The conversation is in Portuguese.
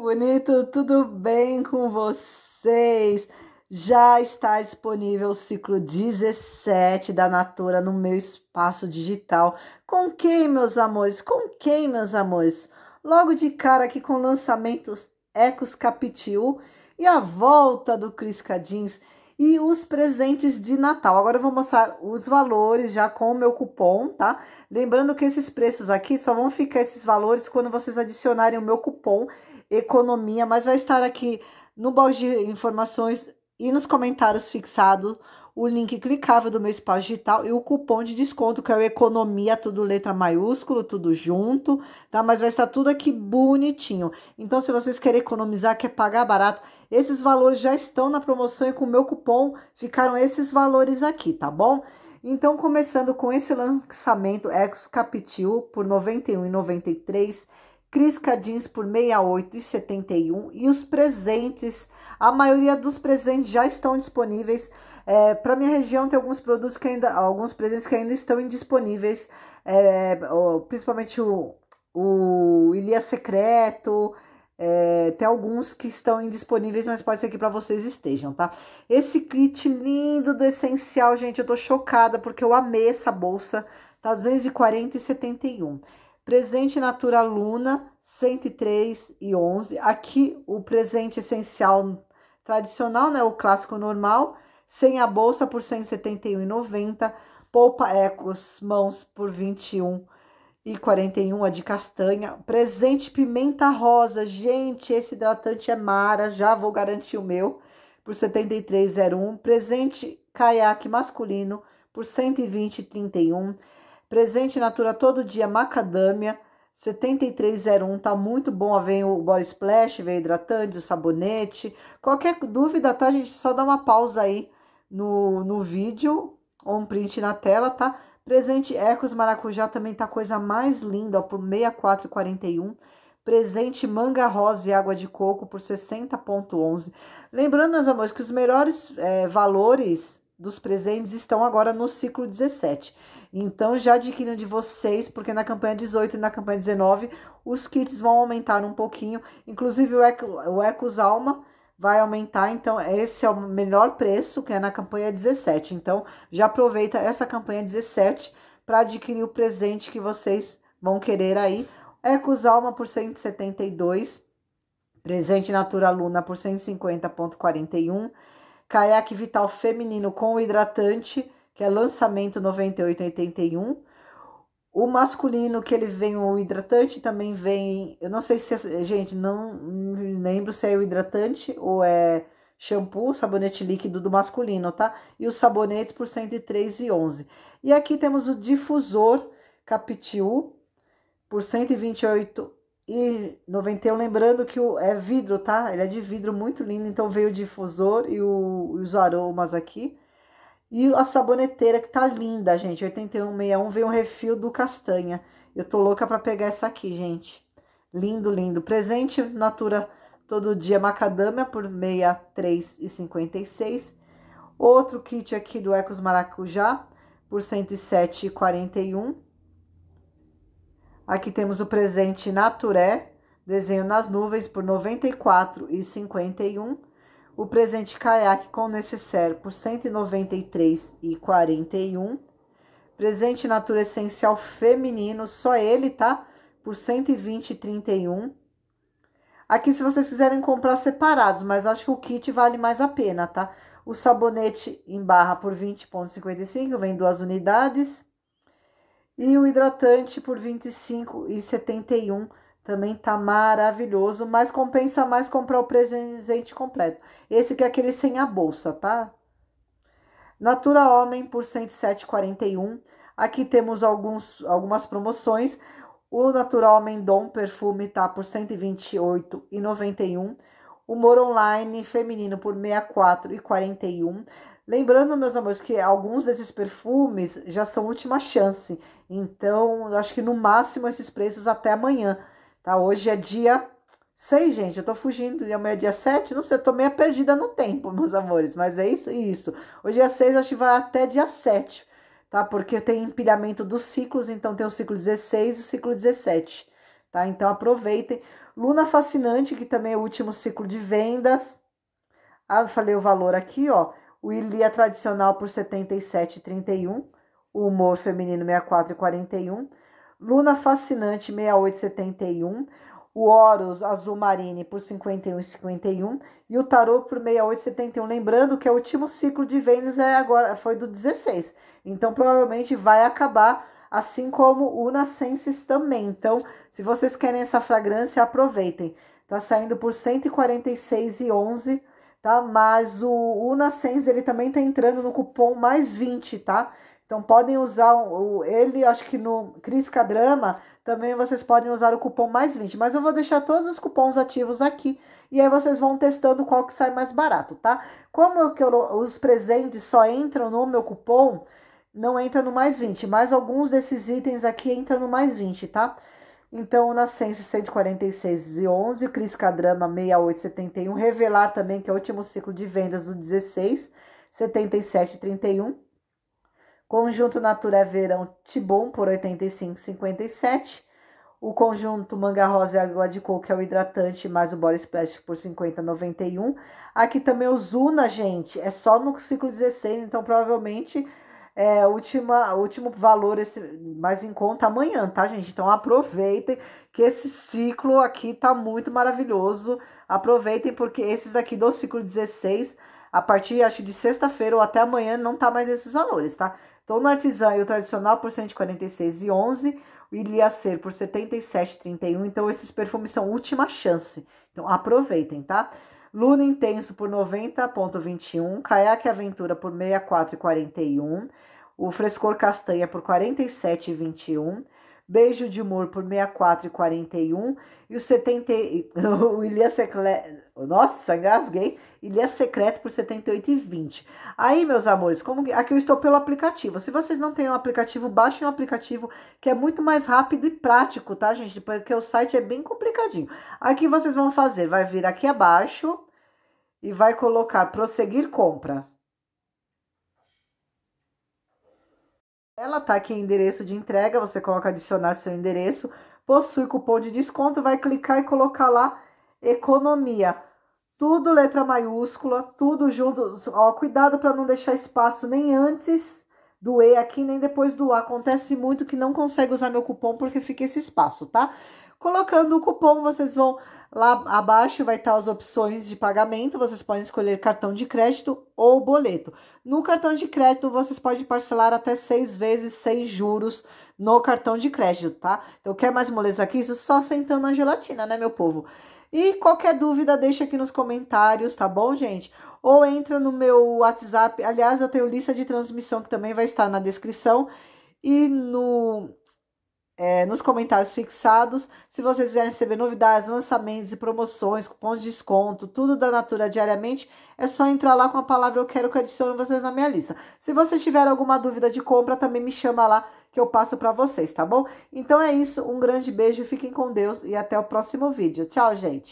Bonito, tudo bem com vocês? Já está disponível o ciclo 17 da Natura no meu espaço digital. Com quem, meus amores? Com quem, meus amores? Logo de cara aqui com lançamentos Ecos Capitiu e a volta do Cris Cadins e os presentes de Natal. Agora eu vou mostrar os valores já com o meu cupom, tá? Lembrando que esses preços aqui só vão ficar esses valores quando vocês adicionarem o meu cupom economia, mas vai estar aqui no box de informações e nos comentários fixados o link clicável do meu espaço digital e o cupom de desconto, que é o Economia, tudo letra maiúsculo, tudo junto, tá? Mas vai estar tudo aqui bonitinho. Então, se vocês querem economizar, quer pagar barato, esses valores já estão na promoção e com o meu cupom ficaram esses valores aqui, tá bom? Então, começando com esse lançamento Ex Capitil por R$ 91,93, Crisca Jeans por R$ 68,71 e os presentes a maioria dos presentes já estão disponíveis. É, para minha região tem alguns produtos que ainda, alguns presentes que ainda estão indisponíveis, é, principalmente o, o Ilha Secreto. É, tem alguns que estão indisponíveis, mas pode ser que para vocês estejam, tá? Esse kit lindo do Essencial, gente, eu tô chocada porque eu amei essa bolsa. Tá 240,71. Presente Natura Luna, 103 e Aqui o presente essencial tradicional, né, o clássico normal, sem a bolsa por 171,90, polpa ecos mãos por R$ e a de castanha, presente pimenta rosa. Gente, esse hidratante é mara, já vou garantir o meu por 7301, presente caiaque masculino por 120,31, presente natura todo dia macadâmia 7301 tá muito bom. Vem o body splash, vem o hidratante, o sabonete. Qualquer dúvida, tá, gente? Só dá uma pausa aí no, no vídeo ou um print na tela, tá? Presente Ecos Maracujá também tá coisa mais linda, ó, por 6441. Presente manga rosa e água de coco por 60.11. Lembrando, meus amores, que os melhores é, valores dos presentes estão agora no ciclo 17. Então já adquiram de vocês, porque na campanha 18 e na campanha 19 os kits vão aumentar um pouquinho, inclusive o, Eco, o Ecos Alma vai aumentar, então esse é o melhor preço, que é na campanha 17. Então já aproveita essa campanha 17 para adquirir o presente que vocês vão querer aí. Ecos Alma por 172, presente Natura Luna por 150.41 Caiaque Vital Feminino com hidratante, que é lançamento 9881. O masculino que ele vem o hidratante também vem, eu não sei se é, gente, não lembro se é o hidratante ou é shampoo, sabonete líquido do masculino, tá? E os sabonetes por 103,11. E aqui temos o difusor Capitiu por 128 e 91, lembrando que o, é vidro, tá? Ele é de vidro muito lindo, então veio o difusor e o, os aromas aqui. E a saboneteira que tá linda, gente. 8161 veio um refil do castanha. Eu tô louca pra pegar essa aqui, gente. Lindo, lindo. Presente Natura todo dia macadâmia por R$ 63,56. Outro kit aqui do Ecos Maracujá por R$ 107,41. Aqui temos o presente Naturé, desenho nas nuvens por R$ 94,51. O presente caiaque com necessaire por R$ 193,41. Presente Natura Essencial Feminino, só ele, tá? Por R$ 120,31. Aqui, se vocês quiserem comprar separados, mas acho que o kit vale mais a pena, tá? O sabonete em barra por 20,55, vem duas unidades. E o hidratante por R$ 25,71 também tá maravilhoso, mas compensa mais comprar o presente completo. Esse que é aquele sem a bolsa, tá? Natura Homem por R$ 107,41. Aqui temos alguns, algumas promoções. O Natura Homem Dom perfume tá por R$ 128,91. Humor Online Feminino por 64 e 41. Lembrando, meus amores, que alguns desses perfumes já são última chance. Então, eu acho que no máximo esses preços até amanhã, tá? Hoje é dia 6, gente. Eu tô fugindo, e amanhã é dia 7. Não sei, eu tô meio perdida no tempo, meus amores. Mas é isso isso. Hoje é 6, acho que vai até dia 7, tá? Porque tem empilhamento dos ciclos. Então, tem o ciclo 16 e o ciclo 17, tá? Então, aproveitem. Luna Fascinante, que também é o último ciclo de vendas. Ah, falei o valor aqui, ó. O Ilia é tradicional por 77,31. O humor feminino 64,41. Luna Fascinante 68,71. O Horus Azul Marine por 51,51 e o Tarot por 68,71. Lembrando que é o último ciclo de vendas é agora foi do 16. Então provavelmente vai acabar assim como o Nascensis também. Então, se vocês querem essa fragrância, aproveitem. Tá saindo por R$ 146,11, tá? Mas o, o ele também tá entrando no cupom mais 20, tá? Então, podem usar o, ele, acho que no Cris Cadrama, também vocês podem usar o cupom mais 20. Mas eu vou deixar todos os cupons ativos aqui. E aí vocês vão testando qual que sai mais barato, tá? Como eu, os presentes só entram no meu cupom, não entra no mais 20, mas alguns desses itens aqui entram no mais 20, tá? Então, o Nascenso 146 e 11, o Cris Cadrama 6871, revelar também que é o último ciclo de vendas do 16, 77 31. Conjunto Natura é Verão Tibon por 85,57. O conjunto Manga Rosa e Água de Coco, que é o hidratante, mais o Body Splash por 50,91. Aqui também o Zuna, gente, é só no ciclo 16, então provavelmente é, última, último valor esse mais em conta amanhã, tá, gente? Então aproveitem que esse ciclo aqui tá muito maravilhoso. Aproveitem porque esses daqui do ciclo 16, a partir acho de sexta-feira ou até amanhã não tá mais esses valores, tá? Então no artesã e o tradicional por 146,11, e 11, o Iliacer por 77,31. Então esses perfumes são última chance. Então aproveitem, tá? Luna Intenso por 90,21, Caiaque Aventura por 64,41 o Frescor Castanha por R$ 47,21, Beijo de Mor por R$ 64,41 e o 70 o Ilha Secreta, nossa, engasguei, Ilha Secreta por R$ 78,20. Aí, meus amores, como aqui eu estou pelo aplicativo. Se vocês não têm o um aplicativo, baixem o um aplicativo, que é muito mais rápido e prático, tá, gente? Porque o site é bem complicadinho. Aqui vocês vão fazer, vai vir aqui abaixo e vai colocar prosseguir compra. Ela tá aqui em endereço de entrega, você coloca adicionar seu endereço, possui cupom de desconto, vai clicar e colocar lá economia. Tudo letra maiúscula, tudo junto. Ó, cuidado para não deixar espaço nem antes do E aqui, nem depois do A. Acontece muito que não consegue usar meu cupom porque fica esse espaço, tá? Colocando o cupom, vocês vão lá abaixo, vai estar as opções de pagamento. Vocês podem escolher cartão de crédito ou boleto. No cartão de crédito, vocês podem parcelar até seis vezes sem juros no cartão de crédito, tá? Então, quer mais moleza aqui? Isso só sentando na gelatina, né, meu povo? E qualquer dúvida, deixa aqui nos comentários, tá bom, gente? Ou entra no meu WhatsApp. Aliás, eu tenho lista de transmissão que também vai estar na descrição e no é, nos comentários fixados. Se vocês quiserem receber novidades, lançamentos e promoções, cupons de desconto, tudo da Natura diariamente, é só entrar lá com a palavra Eu Quero que eu adicione vocês na minha lista. Se vocês tiverem alguma dúvida de compra, também me chama lá que eu passo para vocês, tá bom? Então é isso, um grande beijo, fiquem com Deus e até o próximo vídeo. Tchau, gente!